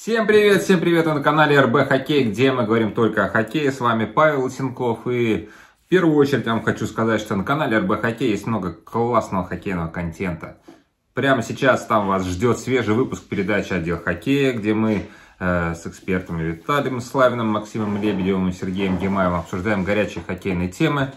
Всем привет, всем привет! Вы на канале РБ Хоккей, где мы говорим только о хоккее. С вами Павел Лысенков. И в первую очередь я вам хочу сказать, что на канале РБ Хоккей есть много классного хоккейного контента. Прямо сейчас там вас ждет свежий выпуск передачи «Отдел хоккея», где мы э, с экспертами Виталием Славиным, Максимом Лебедевым и Сергеем Гимаевым обсуждаем горячие хоккейные темы.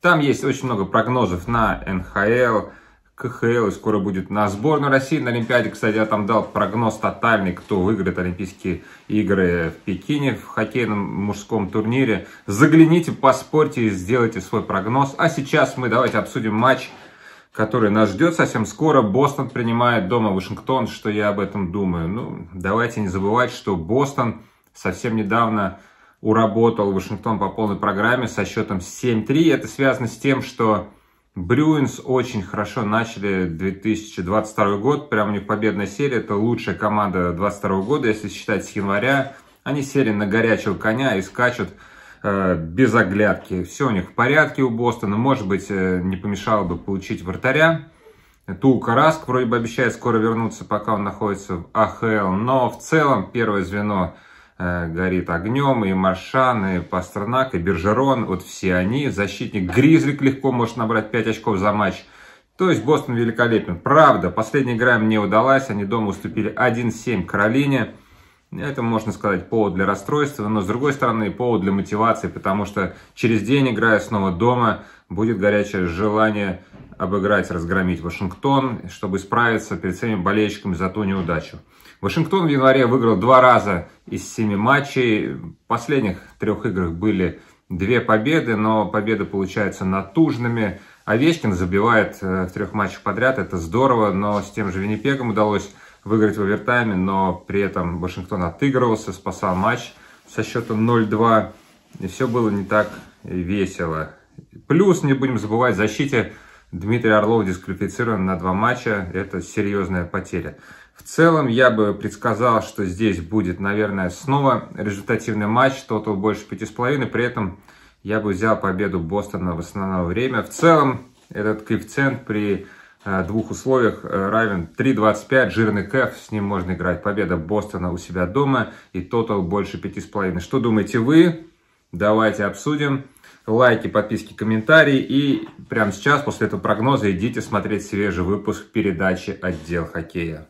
Там есть очень много прогнозов на НХЛ, КХЛ и скоро будет на сборную России на Олимпиаде. Кстати, я там дал прогноз тотальный, кто выиграет Олимпийские игры в Пекине в хоккейном мужском турнире. Загляните, поспорьте и сделайте свой прогноз. А сейчас мы давайте обсудим матч, который нас ждет совсем скоро. Бостон принимает дома Вашингтон. Что я об этом думаю? Ну, давайте не забывать, что Бостон совсем недавно уработал Вашингтон по полной программе со счетом 7-3. Это связано с тем, что Брюинс очень хорошо начали 2022 год, прямо у них победная серия, это лучшая команда 2022 года, если считать с января. Они сели на горячего коня и скачут э, без оглядки. Все у них в порядке у Бостона, может быть, э, не помешало бы получить вратаря. Тулка Раск вроде бы обещает скоро вернуться, пока он находится в АХЛ, но в целом первое звено Э, горит огнем, и Маршан, и Пастернак, и Бержерон, вот все они. Защитник Гризлик легко может набрать 5 очков за матч. То есть Бостон великолепен. Правда, последняя игра им не удалась, они дома уступили 1-7 Каролине. Это, можно сказать, повод для расстройства, но, с другой стороны, повод для мотивации, потому что через день, играя снова дома, будет горячее желание обыграть, разгромить Вашингтон, чтобы справиться перед своими болельщиками за ту неудачу. Вашингтон в январе выиграл два раза из семи матчей. В последних трех играх были две победы, но победы получаются натужными. Овечкин забивает э, в трех матчах подряд, это здорово, но с тем же Виннипегом удалось выиграть в овертайме, но при этом Вашингтон отыгрывался, спасал матч со счетом 0-2. И все было не так весело. Плюс, не будем забывать, в защите Дмитрий Орлов дисквалифицирован на два матча. Это серьезная потеря. В целом, я бы предсказал, что здесь будет, наверное, снова результативный матч. Тотал больше пяти с половиной. При этом я бы взял победу Бостона в основное время. В целом, этот коэффициент при э, двух условиях э, равен 3.25, жирный кэф, с ним можно играть. Победа Бостона у себя дома и тотал больше пяти с половиной. Что думаете вы? Давайте обсудим. Лайки, подписки, комментарии. И прямо сейчас, после этого прогноза, идите смотреть свежий выпуск передачи «Отдел хоккея».